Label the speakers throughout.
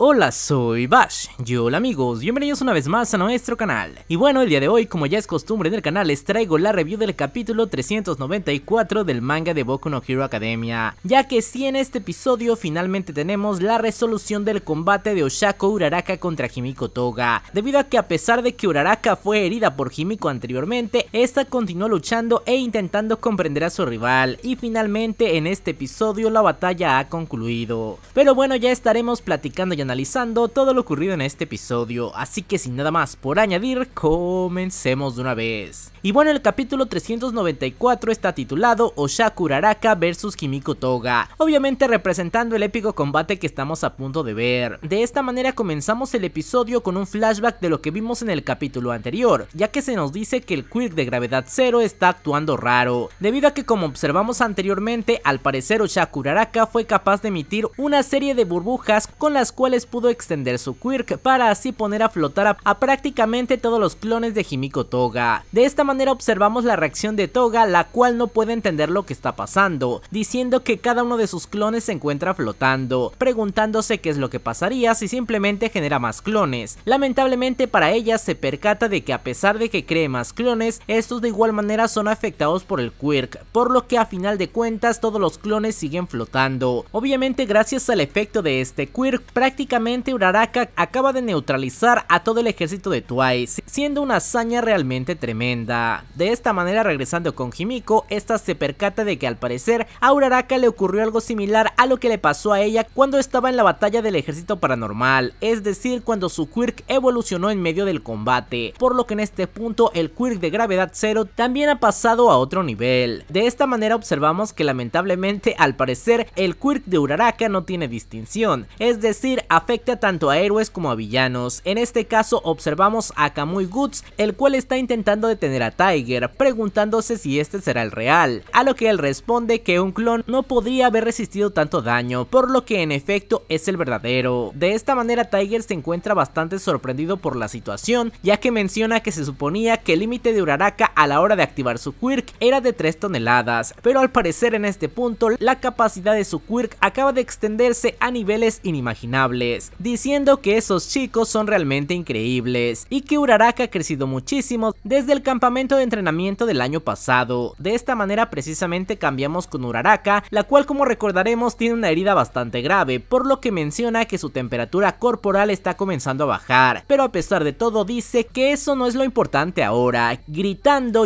Speaker 1: Hola, soy Bash. Yo, hola amigos, bienvenidos una vez más a nuestro canal. Y bueno, el día de hoy, como ya es costumbre en el canal, les traigo la review del capítulo 394 del manga de Boku no Hero Academia. Ya que si sí, en este episodio finalmente tenemos la resolución del combate de Oshako Uraraka contra Himiko Toga. Debido a que a pesar de que Uraraka fue herida por Himiko anteriormente, esta continuó luchando e intentando comprender a su rival y finalmente en este episodio la batalla ha concluido. Pero bueno ya estaremos platicando y analizando todo lo ocurrido en este episodio, así que sin nada más por añadir, comencemos de una vez. Y bueno el capítulo 394 está titulado Oshaku versus vs Kimiko Toga, obviamente representando el épico combate que estamos a punto de ver. De esta manera comenzamos el episodio con un flashback de lo que vimos en el capítulo anterior, ya que se nos dice que el Quirk de gravedad cero está actuando raro, debido a que como observamos anteriormente, al parecer Oshaku fue capaz de emitir una serie de burbujas con las cuales pudo extender su quirk para así poner a flotar a, prácticamente todos los clones de Himiko Toga. De esta manera observamos la reacción de Toga, la cual no puede entender lo que está pasando, diciendo que cada uno de sus clones se encuentra flotando, preguntándose qué es lo que pasaría si simplemente genera más clones. Lamentablemente para ella se percata de que a pesar de que cree más clones, estos de igual manera son afectados por el Quirk, por lo que a final de cuentas todos los clones siguen flotando. Obviamente gracias al efecto de este Quirk, prácticamente Uraraka acaba de neutralizar a todo el ejército de Twice, siendo una hazaña realmente tremenda. De esta manera regresando con Jimiko, esta se percata de que al parecer a Uraraka le ocurrió algo similar a lo que le pasó a ella cuando estaba en la batalla del ejército paranormal, es decir cuando su Quirk evolucionó en medio del combate, por lo que en este punto el Quirk de gravedad cero Zero también ha pasado a otro nivel. De esta manera observamos que lamentablemente al parecer el quirk de Uraraka no tiene distinción, es decir afecta tanto a héroes como a villanos. En este caso observamos a Kamui Goods, el cual está intentando detener a Tiger preguntándose si este será el real, a lo que él responde que un clon no podría haber resistido tanto daño, por lo que en efecto es el verdadero. De esta manera Tiger se encuentra bastante sorprendido por la situación ya que menciona que se suponía que el límite de Uraraka a la hora de activar su quirk era de 3 toneladas, pero al parecer en este punto la capacidad de su quirk acaba de extenderse a niveles inimaginables, diciendo que esos chicos son realmente increíbles y que Uraraka ha crecido muchísimo desde el campamento de entrenamiento del año pasado. De esta manera precisamente cambiamos con Uraraka, la cual como recordaremos tiene una herida bastante grave, por lo que menciona que su temperatura corporal está comenzando a bajar, pero a pesar de todo dice que eso no es lo importante ahora,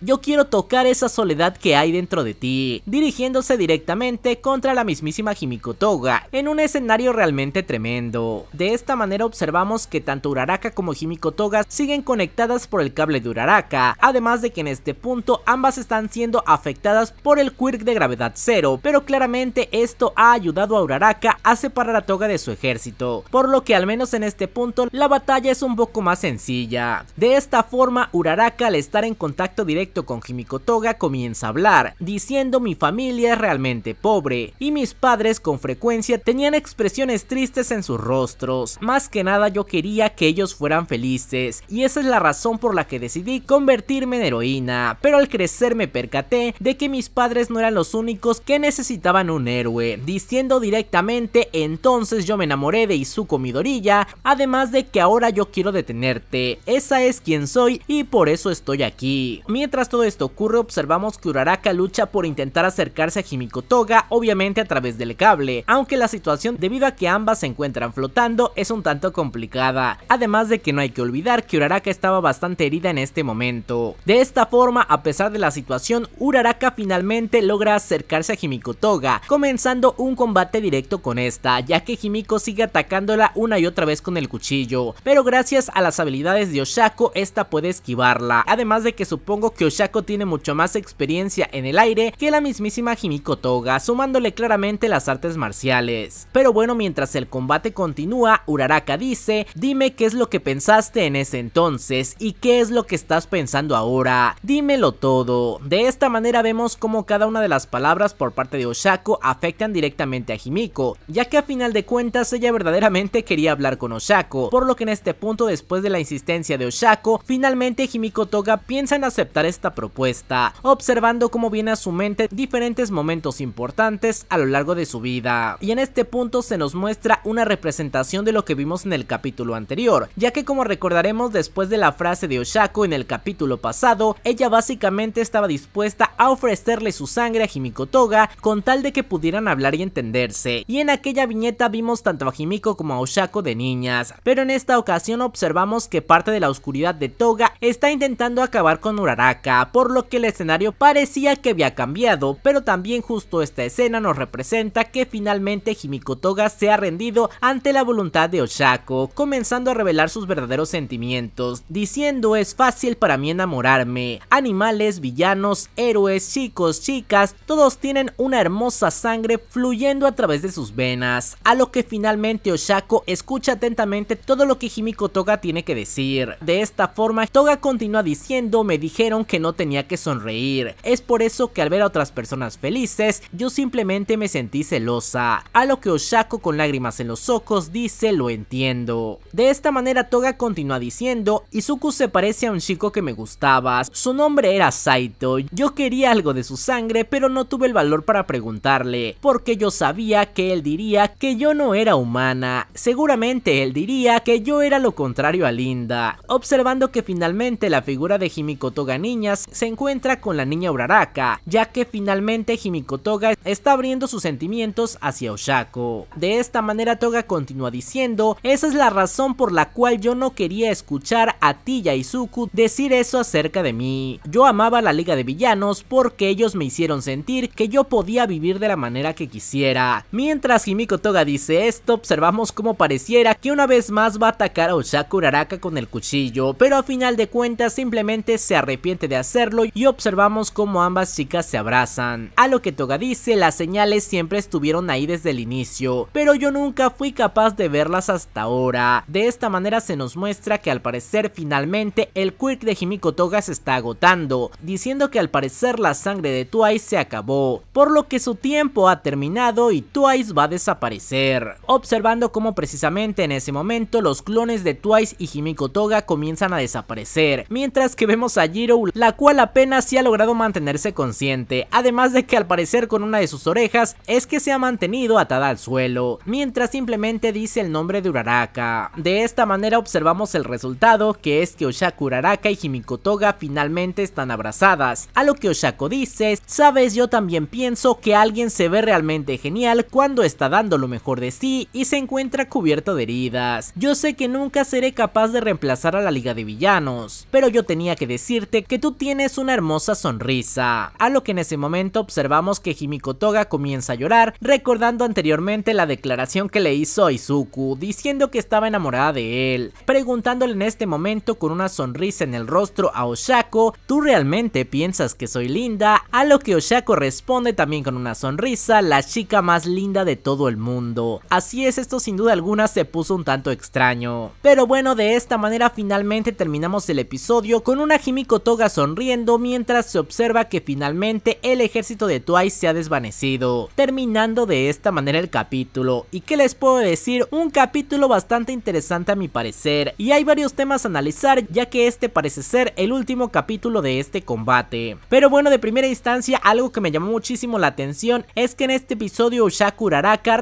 Speaker 1: yo quiero tocar esa soledad que hay dentro de ti, dirigiéndose directamente contra la mismísima Himiko Toga, en un escenario realmente tremendo. De esta manera observamos que tanto Uraraka como Himiko Toga siguen conectadas por el cable de Uraraka, además de que en este punto ambas están siendo afectadas por el quirk de gravedad cero, pero claramente esto ha ayudado a Uraraka a separar a Toga de su ejército, por lo que al menos en este punto la batalla es un poco más sencilla. De esta forma Uraraka al estar en contra contacto directo con Himiko Toga comienza a hablar, diciendo mi familia es realmente pobre y mis padres con frecuencia tenían expresiones tristes en sus rostros. Más que nada yo quería que ellos fueran felices y esa es la razón por la que decidí convertirme en heroína, pero al crecer me percaté de que mis padres no eran los únicos que necesitaban un héroe, diciendo directamente entonces yo me enamoré de Isu comidorilla. además de que ahora yo quiero detenerte, esa es quien soy y por eso estoy aquí. Mientras todo esto ocurre observamos que Uraraka lucha por intentar acercarse a Toga obviamente a través del cable, aunque la situación debido a que ambas se encuentran flotando es un tanto complicada, además de que no hay que olvidar que Uraraka estaba bastante herida en este momento. De esta forma, a pesar de la situación, Uraraka finalmente logra acercarse a Toga, comenzando un combate directo con esta, ya que Himiko sigue atacándola una y otra vez con el cuchillo, pero gracias a las habilidades de Oshako esta puede esquivarla, además de que su supongo que Oshako tiene mucho más experiencia en el aire que la mismísima Himiko Toga, sumándole claramente las artes marciales. Pero bueno, mientras el combate continúa, Uraraka dice, dime qué es lo que pensaste en ese entonces y qué es lo que estás pensando ahora, dímelo todo. De esta manera vemos cómo cada una de las palabras por parte de Oshako afectan directamente a Himiko, ya que a final de cuentas ella verdaderamente quería hablar con Oshako, por lo que en este punto después de la insistencia de Oshako, finalmente Himiko Toga piensa en aceptar esta propuesta, observando cómo viene a su mente diferentes momentos importantes a lo largo de su vida. Y en este punto se nos muestra una representación de lo que vimos en el capítulo anterior, ya que como recordaremos después de la frase de Oshako en el capítulo pasado, ella básicamente estaba dispuesta a ofrecerle su sangre a Himiko Toga con tal de que pudieran hablar y entenderse. Y en aquella viñeta vimos tanto a Himiko como a Oshako de niñas, pero en esta ocasión observamos que parte de la oscuridad de Toga está intentando acabar con con Uraraka, por lo que el escenario parecía que había cambiado, pero también justo esta escena nos representa que finalmente Himiko Toga se ha rendido ante la voluntad de Oshako, comenzando a revelar sus verdaderos sentimientos, diciendo es fácil para mí enamorarme, animales, villanos, héroes, chicos, chicas, todos tienen una hermosa sangre fluyendo a través de sus venas, a lo que finalmente Oshako escucha atentamente todo lo que Himiko Toga tiene que decir, de esta forma Toga continúa diciendo dijeron que no tenía que sonreír. Es por eso que al ver a otras personas felices, yo simplemente me sentí celosa. A lo que Oshako con lágrimas en los ojos dice lo entiendo. De esta manera Toga continúa diciendo, Izuku se parece a un chico que me gustaba. Su nombre era Saito. Yo quería algo de su sangre, pero no tuve el valor para preguntarle, porque yo sabía que él diría que yo no era humana. Seguramente él diría que yo era lo contrario a Linda. Observando que finalmente la figura de Himiko Toga Niñas se encuentra con la niña Uraraka, ya que finalmente Toga está abriendo sus sentimientos hacia Oshako. De esta manera Toga continúa diciendo, esa es la razón por la cual yo no quería escuchar a ti Izuku decir eso acerca de mí. Yo amaba la liga de villanos porque ellos me hicieron sentir que yo podía vivir de la manera que quisiera. Mientras Himiko Toga dice esto, observamos como pareciera que una vez más va a atacar a Oshako Uraraka con el cuchillo, pero a final de cuentas simplemente se arrepiente de hacerlo y observamos cómo ambas chicas se abrazan. A lo que Toga dice, las señales siempre estuvieron ahí desde el inicio, pero yo nunca fui capaz de verlas hasta ahora. De esta manera se nos muestra que al parecer finalmente el quirk de Himiko Toga se está agotando, diciendo que al parecer la sangre de Twice se acabó, por lo que su tiempo ha terminado y Twice va a desaparecer. Observando cómo precisamente en ese momento los clones de Twice y Himiko Toga comienzan a desaparecer, mientras que vemos a Jiro la cual apenas si ha logrado mantenerse consciente, además de que al parecer con una de sus orejas es que se ha mantenido atada al suelo, mientras simplemente dice el nombre de Uraraka. De esta manera observamos el resultado, que es que Oshaku Uraraka y Toga finalmente están abrazadas, a lo que Oshaku dice, sabes yo también pienso que alguien se ve realmente genial cuando está dando lo mejor de sí y se encuentra cubierto de heridas. Yo sé que nunca seré capaz de reemplazar a la liga de villanos, pero yo tenía que decir que tú tienes una hermosa sonrisa. A lo que en ese momento observamos que Himiko Toga comienza a llorar, recordando anteriormente la declaración que le hizo a Izuku, diciendo que estaba enamorada de él, preguntándole en este momento con una sonrisa en el rostro a Oshako, ¿tú realmente piensas que soy linda? A lo que Oshako responde también con una sonrisa, la chica más linda de todo el mundo. Así es, esto sin duda alguna se puso un tanto extraño. Pero bueno, de esta manera finalmente terminamos el episodio con una Himiko Kotoga Toga sonriendo mientras se observa que finalmente el ejército de Twice se ha desvanecido, terminando de esta manera el capítulo. ¿Y que les puedo decir? Un capítulo bastante interesante a mi parecer, y hay varios temas a analizar ya que este parece ser el último capítulo de este combate. Pero bueno, de primera instancia, algo que me llamó muchísimo la atención es que en este episodio Shakur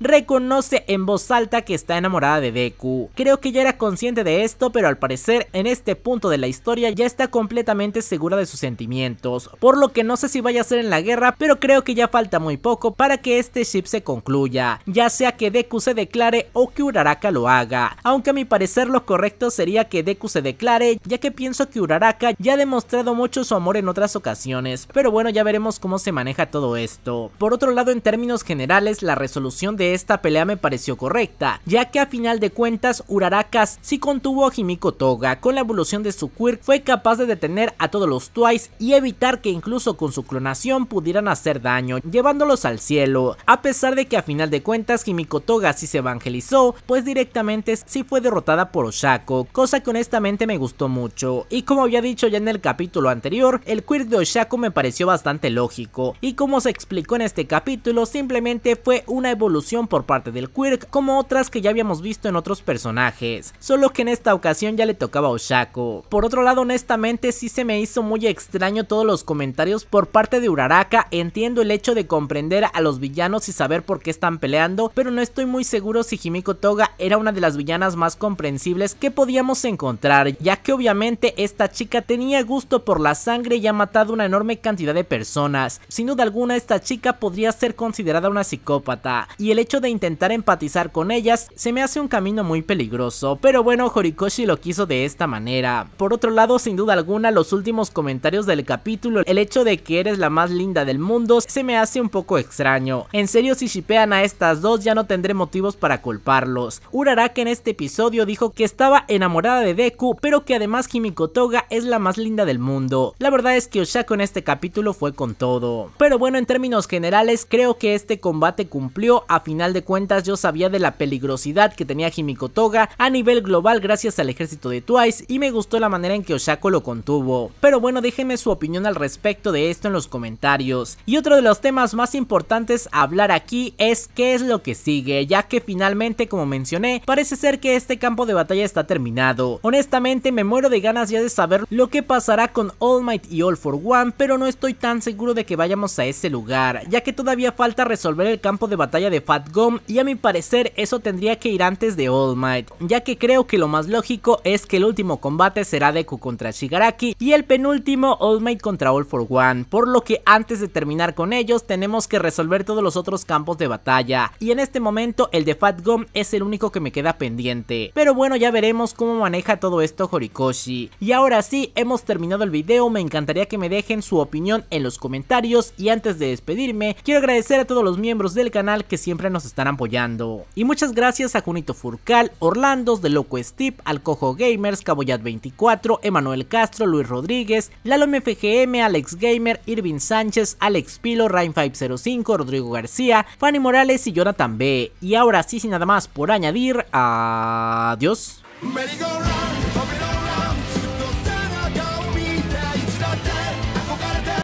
Speaker 1: reconoce en voz alta que está enamorada de Deku. Creo que ya era consciente de esto, pero al parecer en este punto de la historia ya está completamente completamente segura de sus sentimientos, por lo que no sé si vaya a ser en la guerra, pero creo que ya falta muy poco para que este ship se concluya, ya sea que Deku se declare o que Uraraka lo haga, aunque a mi parecer lo correcto sería que Deku se declare, ya que pienso que Uraraka ya ha demostrado mucho su amor en otras ocasiones, pero bueno ya veremos cómo se maneja todo esto. Por otro lado en términos generales la resolución de esta pelea me pareció correcta, ya que a final de cuentas Uraraka sí contuvo a Himiko Toga, con la evolución de su quirk fue capaz de detener a todos los Twice y evitar que incluso con su clonación pudieran hacer daño, llevándolos al cielo, a pesar de que a final de cuentas Toga sí se evangelizó, pues directamente si fue derrotada por Oshako, cosa que honestamente me gustó mucho, y como había dicho ya en el capítulo anterior, el quirk de Oshako me pareció bastante lógico, y como se explicó en este capítulo, simplemente fue una evolución por parte del quirk como otras que ya habíamos visto en otros personajes, solo que en esta ocasión ya le tocaba a Oshako. Por otro lado, honestamente y se me hizo muy extraño todos los comentarios por parte de Uraraka, entiendo el hecho de comprender a los villanos y saber por qué están peleando, pero no estoy muy seguro si Himiko Toga era una de las villanas más comprensibles que podíamos encontrar, ya que obviamente esta chica tenía gusto por la sangre y ha matado una enorme cantidad de personas. Sin duda alguna esta chica podría ser considerada una psicópata, y el hecho de intentar empatizar con ellas se me hace un camino muy peligroso, pero bueno Horikoshi lo quiso de esta manera. Por otro lado, sin duda alguna los últimos comentarios del capítulo, el hecho de que eres la más linda del mundo se me hace un poco extraño. En serio, si shipean a estas dos ya no tendré motivos para culparlos. Uraraka en este episodio dijo que estaba enamorada de Deku, pero que además Himiko Toga es la más linda del mundo. La verdad es que Oshako en este capítulo fue con todo. Pero bueno, en términos generales, creo que este combate cumplió. A final de cuentas, yo sabía de la peligrosidad que tenía Himiko Toga a nivel global gracias al ejército de Twice y me gustó la manera en que Oshako lo contuvo. Pero bueno, déjenme su opinión al respecto de esto en los comentarios. Y otro de los temas más importantes a hablar aquí es qué es lo que sigue, ya que finalmente, como mencioné, parece ser que este campo de batalla está terminado. Honestamente, me muero de ganas ya de saber lo que pasará con All Might y All for One, pero no estoy tan seguro de que vayamos a ese lugar, ya que todavía falta resolver el campo de batalla de Fat Gum y a mi parecer eso tendría que ir antes de All Might, ya que creo que lo más lógico es que el último combate será Deku contra Shigaraki y el penúltimo Old Mate contra All for One, por lo que antes de terminar con ellos tenemos que resolver todos los otros campos de batalla y en este momento el de Fat Gum es el único que me queda pendiente, pero bueno ya veremos cómo maneja todo esto Horikoshi. Y ahora sí, hemos terminado el video, me encantaría que me dejen su opinión en los comentarios y antes de despedirme, quiero agradecer a todos los miembros del canal que siempre nos están apoyando. Y muchas gracias a Junito Furcal, Orlandos, De Loco Steve, Alcojo Gamers, Caboyat24, Emanuel Castro, Luis Luis Rodríguez, Lalo MFGM, Alex Gamer, Irvin Sánchez, Alex Pilo, Rain505, Rodrigo García, Fanny Morales y Jonathan B. Y ahora sí, sin nada más por añadir, adiós.